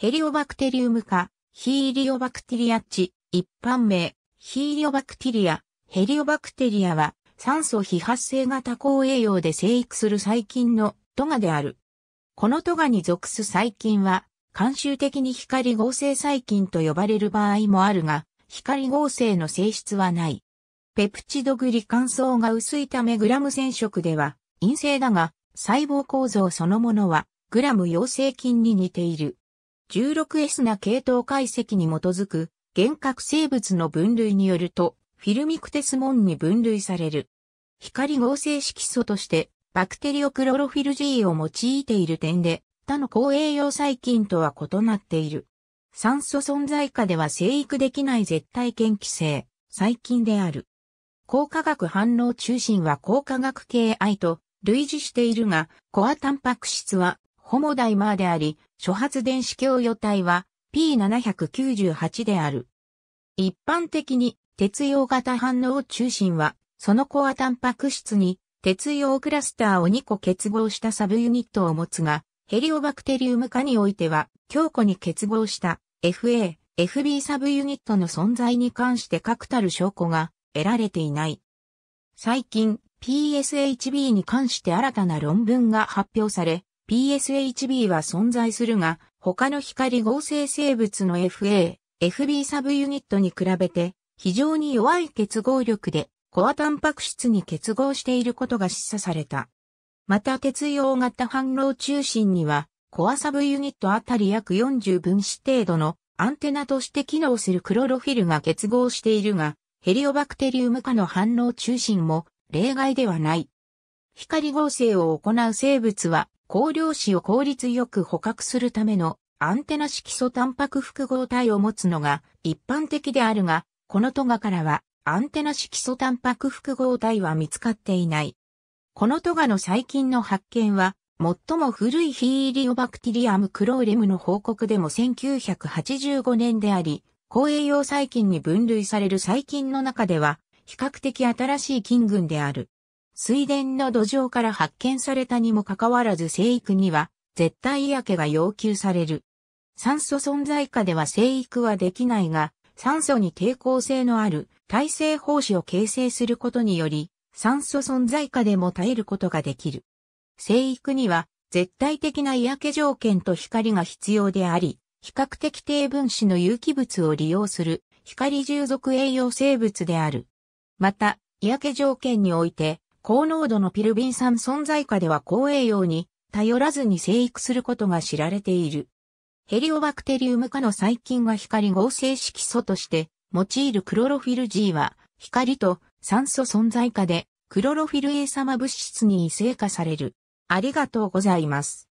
ヘリオバクテリウム化ヒーリオバクテリアチ、一般名、ヒーリオバクテリア、ヘリオバクテリアは、酸素非発生型高栄養で生育する細菌のトガである。このトガに属す細菌は、慣習的に光合成細菌と呼ばれる場合もあるが、光合成の性質はない。ペプチドグリ乾燥が薄いためグラム染色では陰性だが、細胞構造そのものはグラム陽性菌に似ている。16S な系統解析に基づく幻覚生物の分類によると、フィルミクテスモンに分類される。光合成色素として、バクテリオクロロフィル G を用いている点で、他の高栄養細菌とは異なっている。酸素存在下では生育できない絶対嫌気性、細菌である。高化学反応中心は高化学系 I と類似しているが、コアタンパク質はホモダイマーであり、初発電子供与体は P798 である。一般的に鉄溶型反応中心は、そのコアタンパク質に鉄溶クラスターを2個結合したサブユニットを持つが、ヘリオバクテリウム化においては、強固に結合した FA、FB サブユニットの存在に関して確たる証拠が得られていない。最近、PSHB に関して新たな論文が発表され、PSHB は存在するが、他の光合成生物の FA、FB サブユニットに比べて、非常に弱い結合力で、コアタンパク質に結合していることが示唆された。また、鉄溶型反応中心には、コアサブユニットあたり約40分子程度のアンテナとして機能するクロロフィルが結合しているが、ヘリオバクテリウム化の反応中心も例外ではない。光合成を行う生物は光量子を効率よく捕獲するためのアンテナ式素タンパク複合体を持つのが一般的であるが、このトガからはアンテナ式素タンパク複合体は見つかっていない。このトガの細菌の発見は、最も古いヒーリオバクティリアムクローレムの報告でも1985年であり、公栄養細菌に分類される細菌の中では、比較的新しい菌群である。水田の土壌から発見されたにもかかわらず生育には絶対嫌気が要求される。酸素存在下では生育はできないが、酸素に抵抗性のある耐性胞子を形成することにより、酸素存在下でも耐えることができる。生育には絶対的な嫌気条件と光が必要であり、比較的低分子の有機物を利用する光従属栄養生物である。また、嫌気条件において、高濃度のピルビン酸存在下では高栄養に頼らずに生育することが知られている。ヘリオバクテリウム科の細菌が光合成色素として用いるクロロフィル G は光と酸素存在下でクロロフィル A 様物質に異性化される。ありがとうございます。